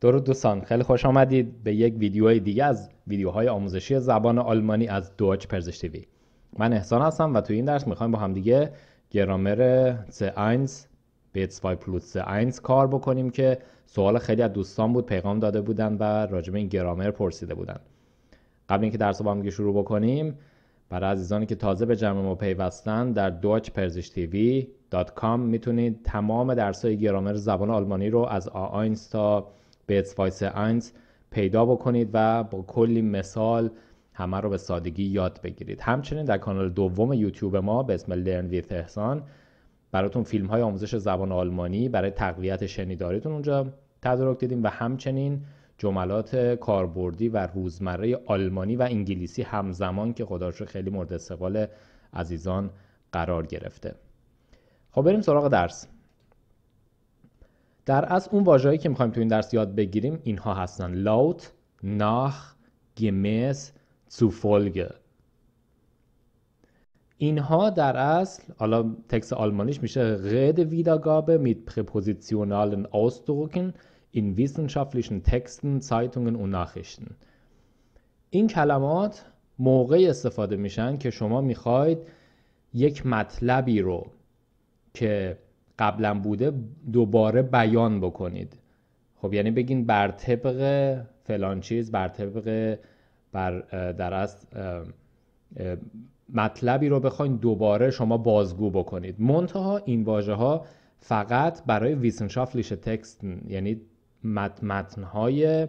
درود دوستان خیلی خوش آمدید به یک ویدیوی دیگه از ویدیوهای آموزشی زبان آلمانی از دوچ پرزش تیوی من احسان هستم و تو این درس میخوایم با همدیگه گرامر C1 B2 C1 کار بکنیم که سوال خیلی از دوستان بود پیغام داده بودن و راجبه این گرامر پرسیده بودن قبل اینکه درس با همدیگه شروع بکنیم برای عزیزانی که تازه به جمع ما پیوستن در دوچ پرزش میتونید تمام درسای گرامر زبان آلمانی رو از آ تا بیت سپایس 1 پیدا بکنید و با کلی مثال همه رو به سادگی یاد بگیرید همچنین در کانال دوم یوتیوب ما به اسم لرن ویت احسان براتون فیلم های آموزش زبان آلمانی برای تقویت شنیداریتون اونجا تدارک دیدیم و همچنین جملات کاربردی و روزمره آلمانی و انگلیسی همزمان که خداش خیلی مورد استقبال عزیزان قرار گرفته خب بریم سراغ درس در از اون واژه‌ای که میخوایم تو این درس یاد بگیریم اینها هستن لاوت، ناخ، گمس، زوفولگه اینها در اصل حالا تکس آلمانیش میشه Rede ویداگابه میت پرپوزیسیونالن آسدروکن این wissenschaftlichen تکستن سایتونگن و ناخشتن این کلمات موقعی استفاده میشن که شما میخواید یک مطلبی رو که قبلا بوده دوباره بیان بکنید خب یعنی بگین بر طبق فلان چیز بر طبق بر در از مطلبی رو بخواین دوباره شما بازگو بکنید منتها این واژه ها فقط برای ویسنشافلیش تکست یعنی متنهای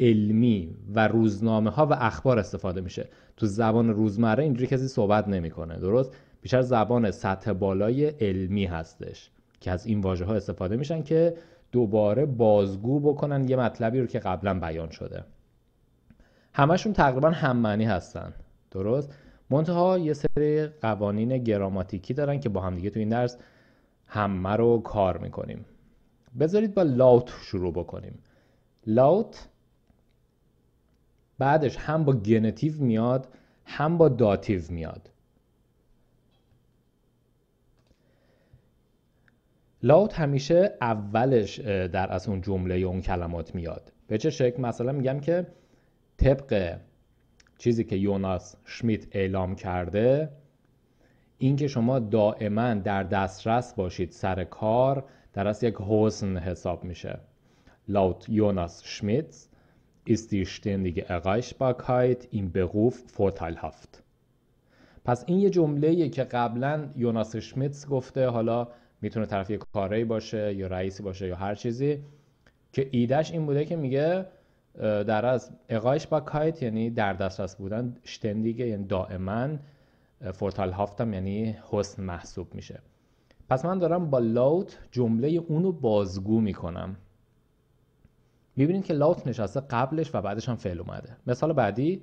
علمی و روزنامه ها و اخبار استفاده میشه تو زبان روزمره اینجوری کسی صحبت نمیکنه درست بیشتر زبان سطح بالای علمی هستش که از این واژه ها استفاده میشن که دوباره بازگو بکنن یه مطلبی رو که قبلا بیان شده همشون تقریبا معنی هستن درست منتها یه سری قوانین گراماتیکی دارن که با هم دیگه تو این درس همه رو کار میکنیم بذارید با لاوت شروع بکنیم لاوت بعدش هم با گنتیو میاد هم با داتیو میاد لاوت همیشه اولش در از اون جمله اون کلمات میاد به چه شکل مثلا میگم که طبق چیزی که یوناس شمیت اعلام کرده اینکه شما دائما در دسترس باشید سر کار در از یک حسن حساب میشه laut Jonas شمیتز با die این به im Beruf هفت پس این یه جمله که قبلا یوناس شمیتس گفته حالا میتونه طرف یه کاری باشه یا رئیسی باشه یا هر چیزی که ایدهش این بوده که میگه در از اقایش با کایت یعنی در دسترس بودن شتندیگه یعنی دائما فورتال هافتم یعنی حسن محسوب میشه پس من دارم با لوت جمله اونو بازگو میکنم میبینید که لوت نشسته قبلش و بعدش هم فعل اومده مثال بعدی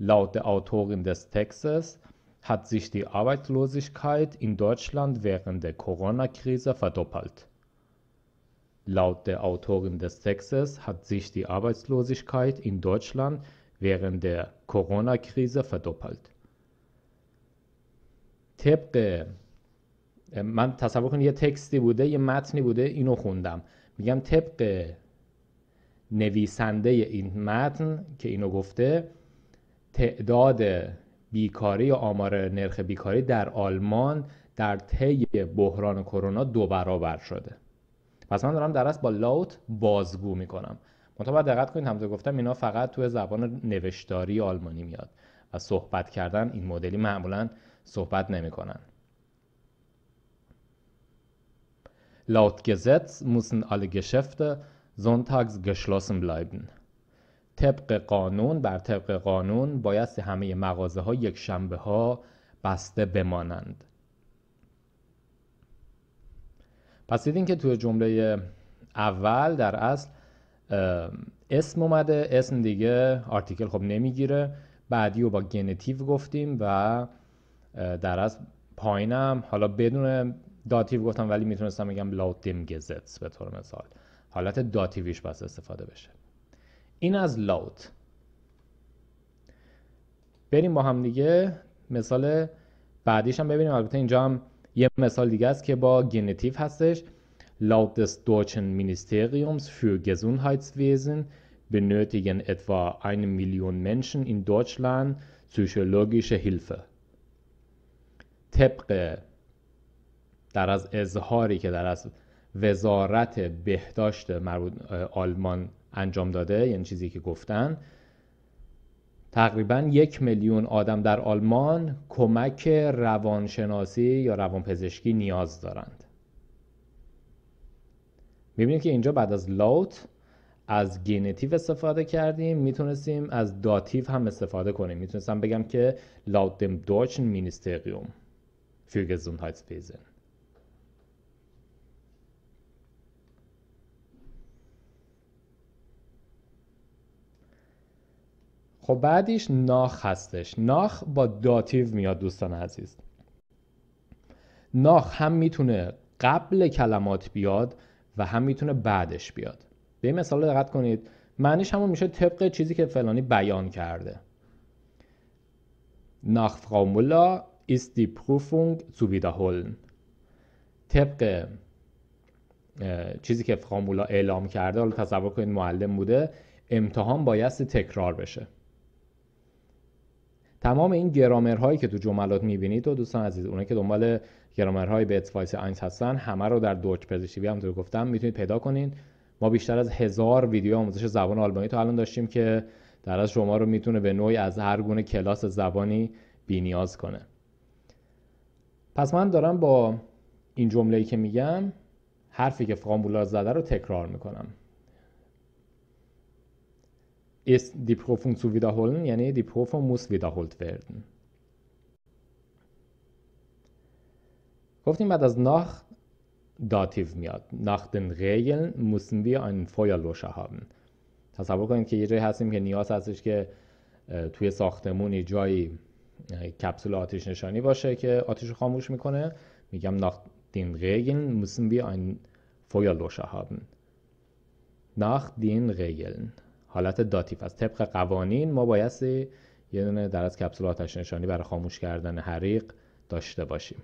لوت آتوگ این دست تکسس hat sich die Arbeitslosigkeit in Deutschland während der Corona-Krise verdoppelt. Laut der Autorin des Textes hat sich die Arbeitslosigkeit in Deutschland während der Corona-Krise verdoppelt. طبق من تصور کنید یه تکستی بوده یه متنی بوده اینو خوندم میگم طبق نویسنده این متن که اینو گفته تعداد بیکاری یا آمار نرخ بیکاری در آلمان در طی بحران کرونا دو برابر شده پس من دارم در با لاوت بازگو میکنم منتها باید دقت کنید همزه گفتم اینا فقط توی زبان نوشتاری آلمانی میاد و صحبت کردن این مدلی معمولا صحبت نمیکنن Laut Gesetz müssen alle Geschäfte sonntags geschlossen bleiben. طبق قانون بر طبق قانون بایستی همه مغازه ها یک شنبه ها بسته بمانند پس دیدین که توی جمله اول در اصل اسم اومده اسم دیگه آرتیکل خب نمیگیره بعدی رو با گنتیو گفتیم و در از پایینم حالا بدون داتیو گفتم ولی میتونستم بگم لاوتیم گزتس به طور مثال حالت داتیویش بس استفاده بشه این از لاوت بریم با هم دیگه مثال بعدیش هم ببینیم البته اینجا هم یه مثال دیگه است که با گنتیف هستش laut des deutschen Ministeriums für Gesundheitswesen benötigen etwa eine میلیون Menschen in Deutschland psychologische Hilfe. طبق در از اظهاری که در از وزارت بهداشت مربوط آلمان انجام داده یعنی چیزی که گفتن تقریبا یک میلیون آدم در آلمان کمک روانشناسی یا روانپزشکی نیاز دارند میبینید که اینجا بعد از لوت از گنتیو استفاده کردیم میتونستیم از داتیو هم استفاده کنیم میتونستم بگم که laut دوچن deutschen Ministerium für خب بعدیش ناخ هستش ناخ با داتیو میاد دوستان عزیز ناخ هم میتونه قبل کلمات بیاد و هم میتونه بعدش بیاد به این مثال دقت کنید معنیش همون میشه طبق چیزی که فلانی بیان کرده ناخ فرامولا ist دی پروفونگ زو طبق چیزی که فرامولا اعلام کرده حالا تصور کنید معلم بوده امتحان بایست تکرار بشه تمام این هایی که تو جملات میبینید و دوستان عزیز اونایی که دنبال گرامرهای به فایس اینس هستن همه رو در دوچ پزشکی همونطور گفتم میتونید پیدا کنین ما بیشتر از هزار ویدیو آموزش زبان آلمانی تو الان داشتیم که در از شما رو میتونه به نوعی از هر گونه کلاس زبانی بینیاز کنه پس من دارم با این جمله‌ای که میگم حرفی که فامبولا زده رو تکرار میکنم ist, die Prüfung zu wiederholen. ja, nee, die Prüfung muss wiederholt werden. Hoffentlich mal das noch dativ میاد nach den Regeln müssen wir einen Feuerlöscher haben تصور کنید که یه جایی هستیم که نیاز هستش که توی ساختمونی جایی کپسول آتیش نشانی باشه که آتیش رو خاموش میکنه میگم nach den Regeln müssen wir einen Feuerlöscher haben nach den Regeln حالت داتیف از طبق قوانین ما باید یه دونه در از کپسول آتش نشانی برای خاموش کردن حریق داشته باشیم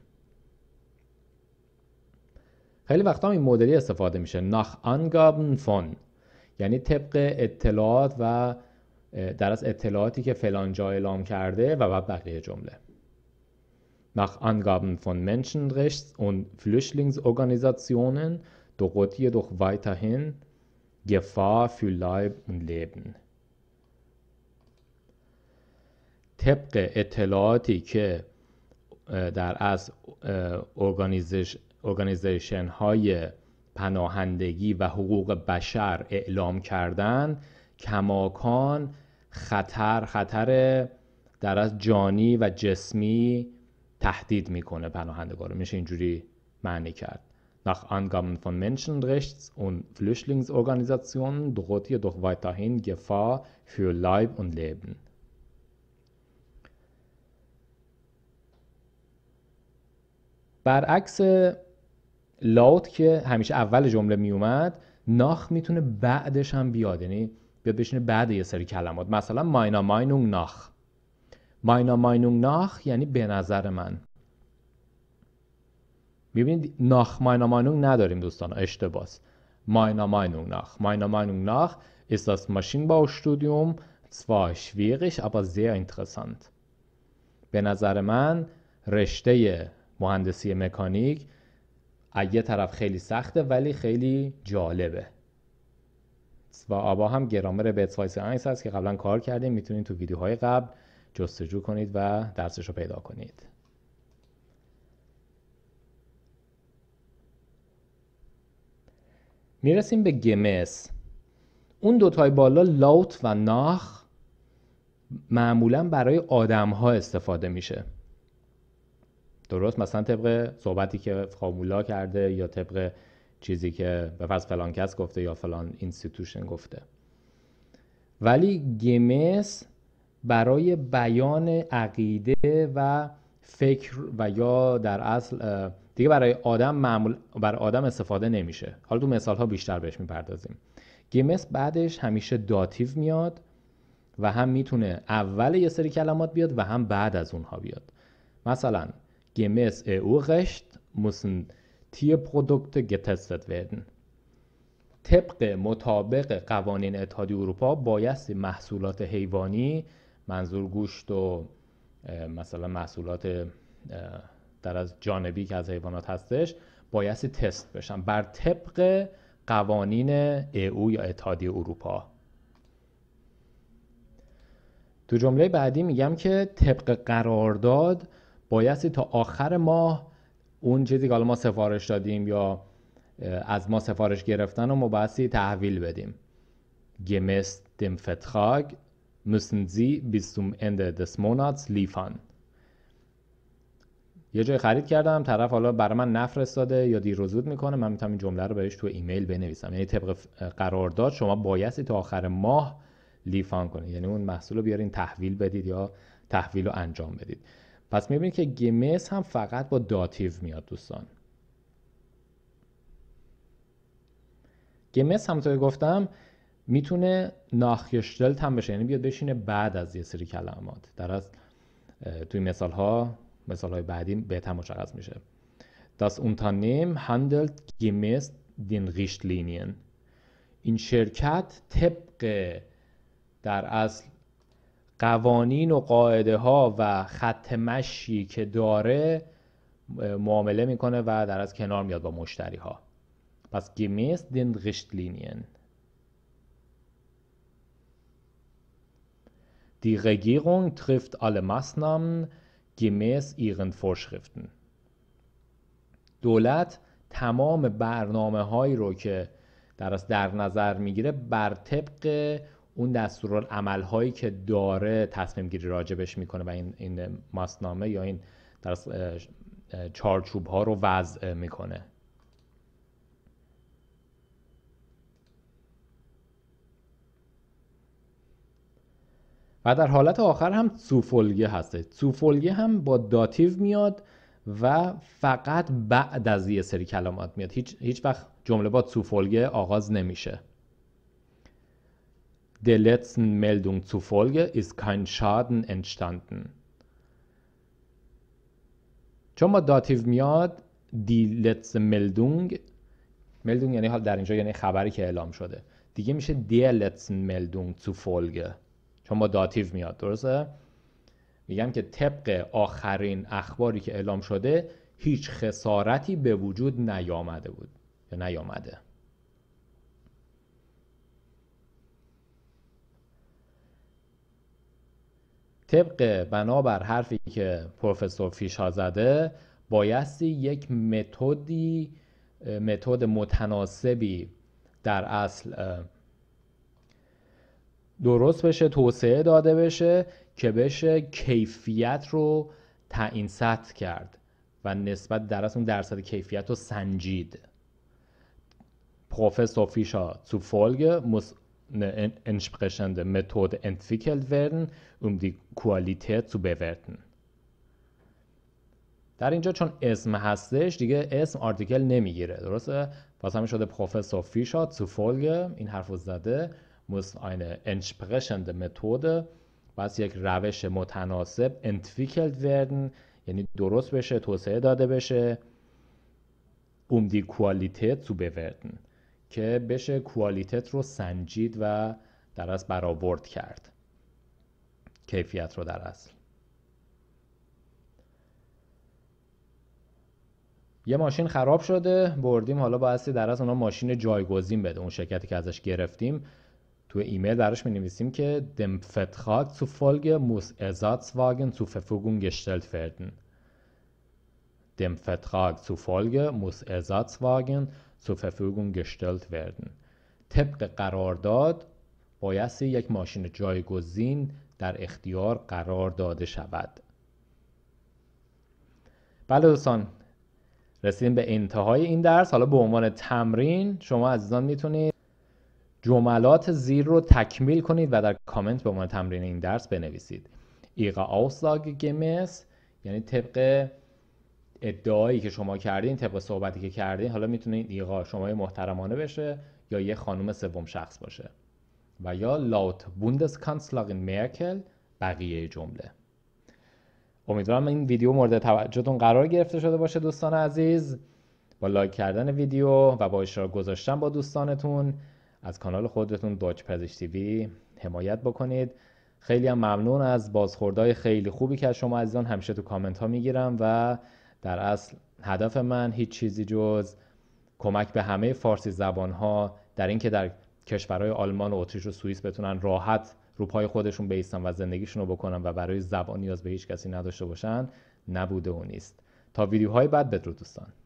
خیلی وقتا این مدلی استفاده میشه ناخ آنگابن فون یعنی طبق اطلاعات و در از اطلاعاتی که فلان جا اعلام کرده و بعد بقیه جمله nach Angaben von Menschenrechts- und Flüchtlingsorganisationen droht jedoch weiterhin Gefahr für Leib und Leben طبق اطلاعاتی که در از ارگانیزیشن های پناهندگی و حقوق بشر اعلام کردن کماکان خطر خطر در از جانی و جسمی تهدید میکنه پناهندگان میشه اینجوری معنی کرد Nach Angaben von Menschenrechts- und Flüchtlingsorganisationen droht jedoch weiterhin Gefahr für Leib und Leben. برعکس لات که همیشه اول جمله میومد ناخ میتونه بعدش هم بیاد یعنی بیاد بشینه بعد یه سری کلمات مثلا ماینا ماینونگ ناخ ماینا ماینونگ ناخ یعنی به نظر من ببینید ناخ ماینا ماینونگ نداریم دوستان اشتباس ماینا ماینونگ ناخ ماینا است از ماشین با استودیوم سوا اما زیر interessant به نظر من رشته مهندسی مکانیک از یه طرف خیلی سخته ولی خیلی جالبه و آبا هم گرامر به اتفایس انگس هست که قبلا کار کردیم میتونید تو ویدیوهای قبل جستجو کنید و درسش رو پیدا کنید میرسیم به گمس اون دوتای بالا لاوت و ناخ معمولا برای آدم ها استفاده میشه درست مثلا طبق صحبتی که فامولا کرده یا طبق چیزی که به فرض فلان کس گفته یا فلان اینستیتوشن گفته ولی گمس برای بیان عقیده و فکر و یا در اصل دیگه برای آدم معمول بر آدم استفاده نمیشه حالا تو مثال ها بیشتر بهش میپردازیم گیمس بعدش همیشه داتیو میاد و هم میتونه اول یه سری کلمات بیاد و هم بعد از اونها بیاد مثلا او او موسن تی پرودکت گتستت ویدن. طبق مطابق قوانین اتحادی اروپا بایستی محصولات حیوانی منظور گوشت و مثلا محصولات در از جانبی که از حیوانات هستش بایستی تست بشن بر طبق قوانین EU یا اتحادیه اروپا تو جمله بعدی میگم که طبق قرارداد بایستی تا آخر ماه اون چیزی که حالا ما سفارش دادیم یا از ما سفارش گرفتن و ما بایستی تحویل بدیم gemäß dem Vertrag müssen Sie bis zum Ende des Monats liefern. یه جای خرید کردم طرف حالا برای من نفرستاده یا دیر زود میکنه من میتونم این جمله رو بهش تو ایمیل بنویسم یعنی طبق قرارداد شما بایستی تا آخر ماه لیفان کنید یعنی اون محصول رو بیارین تحویل بدید یا تحویل رو انجام بدید پس میبینید که گمس هم فقط با داتیو میاد دوستان گمس هم توی گفتم میتونه ناخیشتلت هم بشه یعنی بیاد بشینه بعد از یه سری کلمات در از توی مثال ها مثال های بعدی بهتر مشخص میشه Das Unternehmen handelt gemäß den Richtlinien این شرکت طبق در اصل قوانین و قاعده ها و خط مشی که داره معامله میکنه و در از کنار میاد با مشتری ها پس gemäß den لینین Die Regierung تریفت alle Maßnahmen gemäß ihren vorschriften دولت تمام برنامه هایی رو که در در نظر میگیره بر طبق اون عمل هایی که داره تصمیم گیری راجبش میکنه و این این یا این در چارچوب ها رو وضع میکنه و در حالت آخر هم سوفولگه هسته سوفولگه هم با داتیو میاد و فقط بعد از یه سری کلمات میاد هیچ, هیچ وقت جمله با سوفولگه آغاز نمیشه Der letzten Meldung zufolge ist kein Schaden entstanden. چون با داتیو میاد دی ملدونگ ملدونگ یعنی حال در اینجا یعنی خبری که اعلام شده دیگه میشه دی لتس ملدونگ zufolge. چون با داتیو میاد درسته میگم که طبق آخرین اخباری که اعلام شده هیچ خسارتی به وجود نیامده بود یا نیامده طبق بنابر حرفی که پروفسور فیشا زده بایستی یک متدی متد متناسبی در اصل درست بشه توسعه داده بشه که بشه کیفیت رو تعیین سطح کرد و نسبت در اون درصد کیفیت رو سنجید پروفسور فیشر تو muss eine entsprechende Methode entwickelt werden, um die Qualität zu bewerten. در اینجا چون اسم هستش دیگه اسم آرتیکل نمیگیره درسته؟ واسه همین شده پروفسور فیشا تو این حرف زده muss eine entsprechende Methode was یک روش متناسب entwickelt werden یعنی درست بشه توسعه داده بشه um die Qualität zu که بشه کوالیتت رو سنجید و در از برآورد کرد کیفیت رو در اصل یه ماشین خراب شده بردیم حالا بایستی در از اونا ماشین جایگزین بده اون شرکتی که ازش گرفتیم تو ایمیل درش می نویسیم که dem Vertrag zufolge muss Ersatzwagen zur Verfügung gestellt werden. Dem Vertrag zufolge muss Ersatzwagen zur Verfügung gestellt werden. طبق قرارداد بایستی یک ماشین جایگزین در اختیار قرار داده شود. بله دوستان رسیدیم به انتهای این درس حالا به عنوان تمرین شما عزیزان میتونید جملات زیر رو تکمیل کنید و در کامنت به عنوان تمرین این درس بنویسید ایقا آوسلاگ گمس یعنی طبق ادعایی که شما کردین طبق صحبتی که کردین حالا میتونید ایقا شما محترمانه بشه یا یه خانم سوم شخص باشه و یا لات کانسلرین مرکل بقیه جمله امیدوارم این ویدیو مورد توجهتون قرار گرفته شده باشه دوستان عزیز با لایک کردن ویدیو و با اشتراک گذاشتن با دوستانتون از کانال خودتون باج پزش تیوی حمایت بکنید خیلی هم ممنون از بازخوردهای خیلی خوبی که از شما عزیزان همیشه تو کامنت ها میگیرم و در اصل هدف من هیچ چیزی جز کمک به همه فارسی زبان ها در اینکه در کشورهای آلمان و اتریش و سوئیس بتونن راحت رو خودشون بیستن و زندگیشون رو بکنن و برای زبان نیاز به هیچ کسی نداشته باشن نبوده و نیست تا ویدیوهای بعد بدرود دوستان